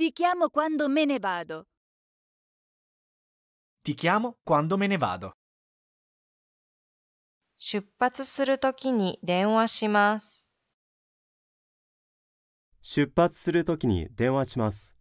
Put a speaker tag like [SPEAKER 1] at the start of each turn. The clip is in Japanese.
[SPEAKER 1] Ti chiamo quando me ne vado.
[SPEAKER 2] Ti chiamo quando me ne vado.
[SPEAKER 1] 出発するときに電話します。
[SPEAKER 3] 出発するときに電話します。